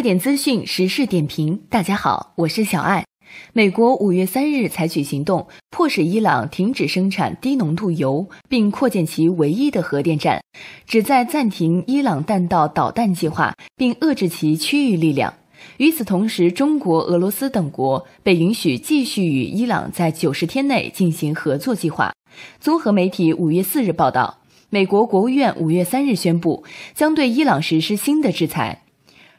热点资讯、时事点评，大家好，我是小艾。美国五月三日采取行动，迫使伊朗停止生产低浓度铀，并扩建其唯一的核电站，旨在暂停伊朗弹道导弹计划并遏制其区域力量。与此同时，中国、俄罗斯等国被允许继续与伊朗在九十天内进行合作计划。综合媒体五月四日报道，美国国务院五月三日宣布，将对伊朗实施新的制裁。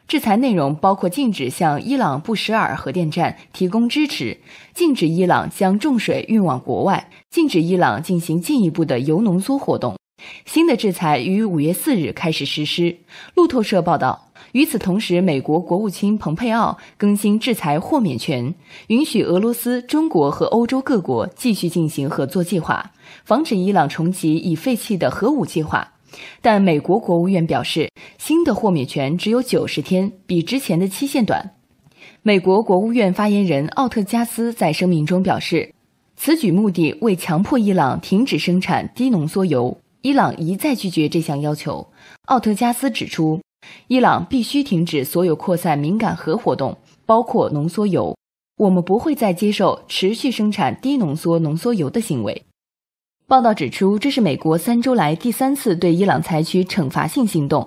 制裁内容包括禁止向伊朗布什尔核电站提供支持，禁止伊朗将重水运往国外，禁止伊朗进行进一步的铀浓缩活动。新的制裁于五月四日开始实施。路透社报道，与此同时，美国国务卿蓬佩奥更新制裁豁免权，允许俄罗斯、中国和欧洲各国继续进行合作计划，防止伊朗重启已废弃的核武计划。但美国国务院表示，新的豁免权只有九十天，比之前的期限短。美国国务院发言人奥特加斯在声明中表示，此举目的为强迫伊朗停止生产低浓缩铀。伊朗一再拒绝这项要求。奥特加斯指出，伊朗必须停止所有扩散敏感核活动，包括浓缩铀。我们不会再接受持续生产低浓缩浓缩铀的行为。报道指出，这是美国三周来第三次对伊朗采取惩罚性行动。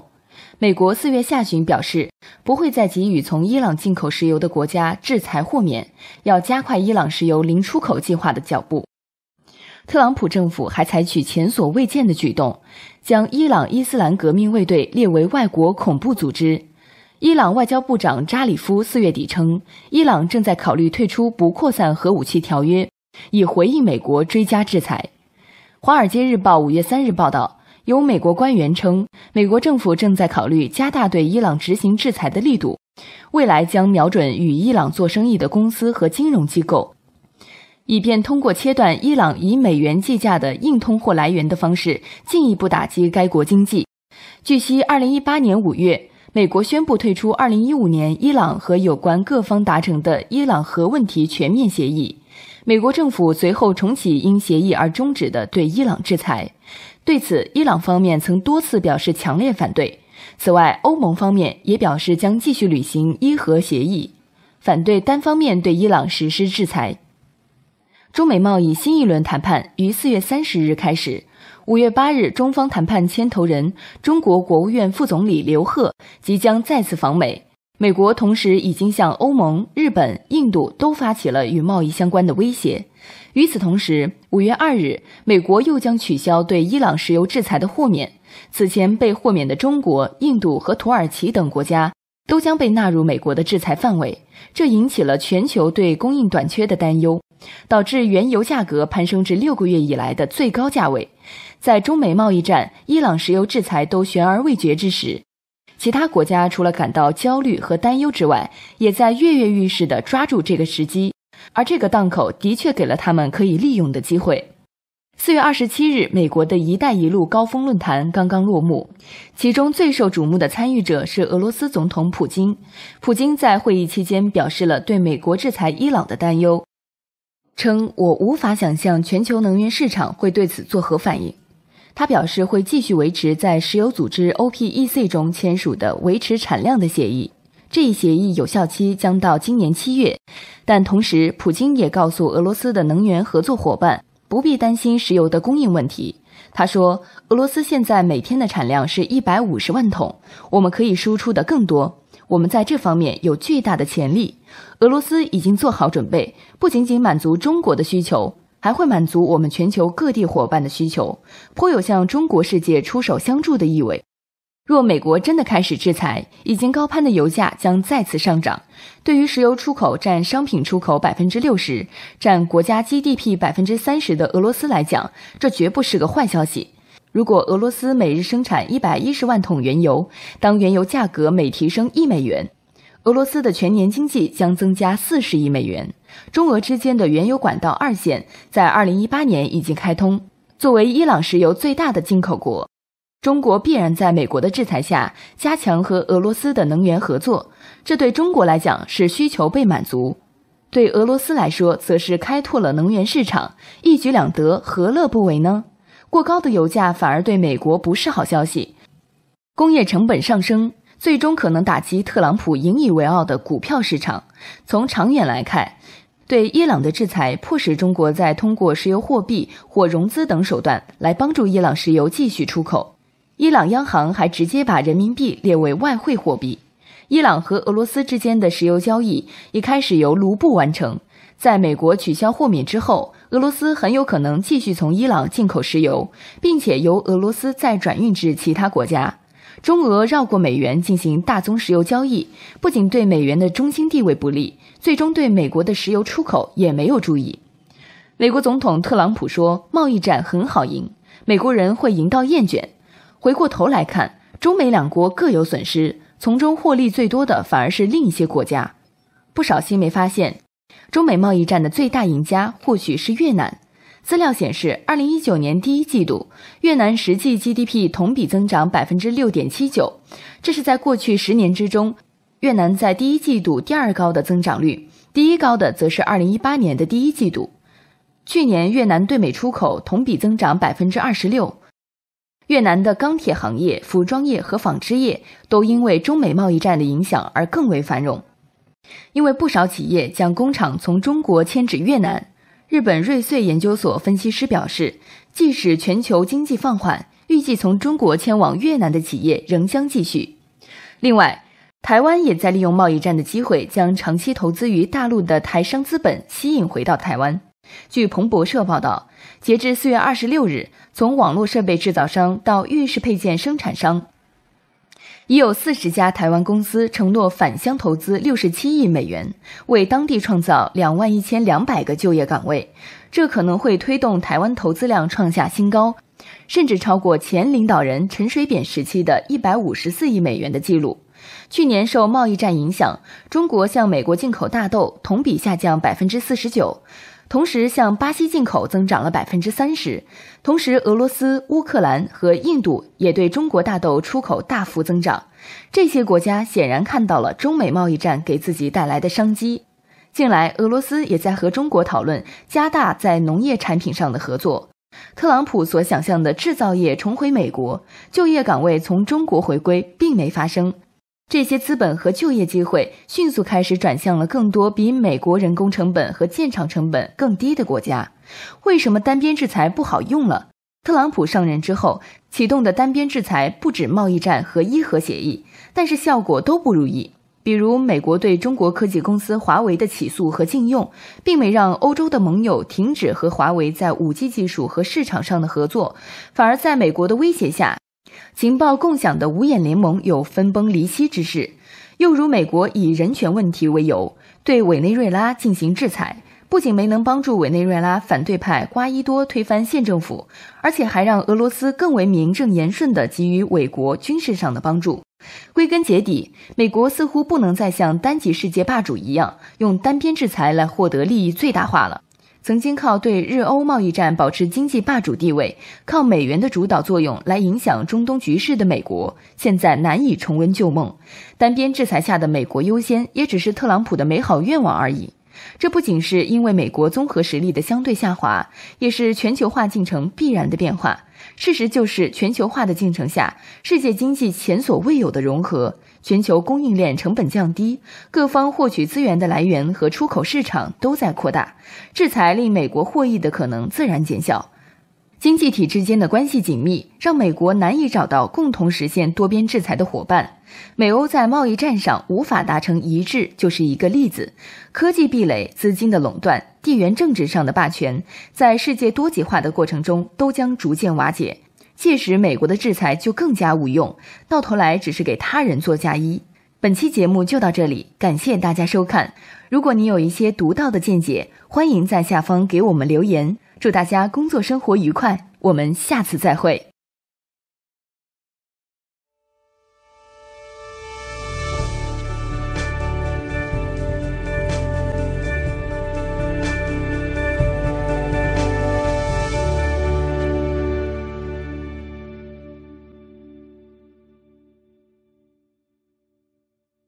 美国四月下旬表示，不会再给予从伊朗进口石油的国家制裁豁免，要加快伊朗石油零出口计划的脚步。特朗普政府还采取前所未见的举动，将伊朗伊斯兰革命卫队列为外国恐怖组织。伊朗外交部长扎里夫四月底称，伊朗正在考虑退出不扩散核武器条约，以回应美国追加制裁。《华尔街日报》五月三日报道，有美国官员称，美国政府正在考虑加大对伊朗执行制裁的力度，未来将瞄准与伊朗做生意的公司和金融机构，以便通过切断伊朗以美元计价的硬通货来源的方式，进一步打击该国经济。据悉，二零一八年五月，美国宣布退出二零一五年伊朗和有关各方达成的伊朗核问题全面协议。美国政府随后重启因协议而终止的对伊朗制裁，对此，伊朗方面曾多次表示强烈反对。此外，欧盟方面也表示将继续履行伊核协议，反对单方面对伊朗实施制裁。中美贸易新一轮谈判于四月三十日开始，五月八日，中方谈判牵头人中国国务院副总理刘鹤即将再次访美。美国同时已经向欧盟、日本、印度都发起了与贸易相关的威胁。与此同时，五月二日，美国又将取消对伊朗石油制裁的豁免。此前被豁免的中国、印度和土耳其等国家都将被纳入美国的制裁范围，这引起了全球对供应短缺的担忧，导致原油价格攀升至六个月以来的最高价位。在中美贸易战、伊朗石油制裁都悬而未决之时。其他国家除了感到焦虑和担忧之外，也在跃跃欲试地抓住这个时机，而这个档口的确给了他们可以利用的机会。四月二十七日，美国的一带一路高峰论坛刚刚落幕，其中最受瞩目的参与者是俄罗斯总统普京。普京在会议期间表示了对美国制裁伊朗的担忧，称：“我无法想象全球能源市场会对此作何反应。”他表示会继续维持在石油组织 OPEC 中签署的维持产量的协议，这一协议有效期将到今年七月。但同时，普京也告诉俄罗斯的能源合作伙伴不必担心石油的供应问题。他说：“俄罗斯现在每天的产量是一百五十万桶，我们可以输出的更多。我们在这方面有巨大的潜力。俄罗斯已经做好准备，不仅仅满足中国的需求。”还会满足我们全球各地伙伴的需求，颇有向中国世界出手相助的意味。若美国真的开始制裁，已经高攀的油价将再次上涨。对于石油出口占商品出口百分之六十、占国家 GDP 百分之三十的俄罗斯来讲，这绝不是个坏消息。如果俄罗斯每日生产一百一十万桶原油，当原油价格每提升一美元。俄罗斯的全年经济将增加四十亿美元。中俄之间的原油管道二线在二零一八年已经开通。作为伊朗石油最大的进口国，中国必然在美国的制裁下加强和俄罗斯的能源合作。这对中国来讲是需求被满足，对俄罗斯来说则是开拓了能源市场，一举两得，何乐不为呢？过高的油价反而对美国不是好消息，工业成本上升。最终可能打击特朗普引以为傲的股票市场。从长远来看，对伊朗的制裁迫使中国在通过石油货币或融资等手段来帮助伊朗石油继续出口。伊朗央行还直接把人民币列为外汇货币。伊朗和俄罗斯之间的石油交易一开始由卢布完成。在美国取消豁免之后，俄罗斯很有可能继续从伊朗进口石油，并且由俄罗斯再转运至其他国家。中俄绕过美元进行大宗石油交易，不仅对美元的中心地位不利，最终对美国的石油出口也没有注意。美国总统特朗普说：“贸易战很好赢，美国人会赢到厌倦。”回过头来看，中美两国各有损失，从中获利最多的反而是另一些国家。不少新媒发现，中美贸易战的最大赢家或许是越南。资料显示，二零一九年第一季度，越南实际 GDP 同比增长百分之六点七九，这是在过去十年之中，越南在第一季度第二高的增长率，第一高的则是二零一八年的第一季度。去年，越南对美出口同比增长百分之二十六。越南的钢铁行业、服装业和纺织业都因为中美贸易战的影响而更为繁荣，因为不少企业将工厂从中国迁至越南。日本瑞穗研究所分析师表示，即使全球经济放缓，预计从中国迁往越南的企业仍将继续。另外，台湾也在利用贸易战的机会，将长期投资于大陆的台商资本吸引回到台湾。据彭博社报道，截至四月二十六日，从网络设备制造商到浴室配件生产商。已有四十家台湾公司承诺返乡投资六十七亿美元，为当地创造两万一千两百个就业岗位。这可能会推动台湾投资量创下新高，甚至超过前领导人陈水扁时期的一百五十四亿美元的记录。去年受贸易战影响，中国向美国进口大豆同比下降百分之四十九。同时，向巴西进口增长了百分之三十。同时，俄罗斯、乌克兰和印度也对中国大豆出口大幅增长。这些国家显然看到了中美贸易战给自己带来的商机。近来，俄罗斯也在和中国讨论加大在农业产品上的合作。特朗普所想象的制造业重回美国、就业岗位从中国回归，并没发生。这些资本和就业机会迅速开始转向了更多比美国人工成本和建厂成本更低的国家。为什么单边制裁不好用了？特朗普上任之后启动的单边制裁不止贸易战和伊核协议，但是效果都不如意。比如，美国对中国科技公司华为的起诉和禁用，并没让欧洲的盟友停止和华为在 5G 技术和市场上的合作，反而在美国的威胁下。情报共享的五眼联盟有分崩离析之势，又如美国以人权问题为由对委内瑞拉进行制裁，不仅没能帮助委内瑞拉反对派瓜伊多推翻县政府，而且还让俄罗斯更为名正言顺地给予委国军事上的帮助。归根结底，美国似乎不能再像单极世界霸主一样，用单边制裁来获得利益最大化了。曾经靠对日欧贸易战保持经济霸主地位，靠美元的主导作用来影响中东局势的美国，现在难以重温旧梦。单边制裁下的“美国优先”也只是特朗普的美好愿望而已。这不仅是因为美国综合实力的相对下滑，也是全球化进程必然的变化。事实就是，全球化的进程下，世界经济前所未有的融合，全球供应链成本降低，各方获取资源的来源和出口市场都在扩大。制裁令美国获益的可能自然减小，经济体之间的关系紧密，让美国难以找到共同实现多边制裁的伙伴。美欧在贸易战上无法达成一致，就是一个例子。科技壁垒、资金的垄断、地缘政治上的霸权，在世界多极化的过程中都将逐渐瓦解。届时，美国的制裁就更加无用，到头来只是给他人做嫁衣。本期节目就到这里，感谢大家收看。如果你有一些独到的见解，欢迎在下方给我们留言。祝大家工作生活愉快，我们下次再会。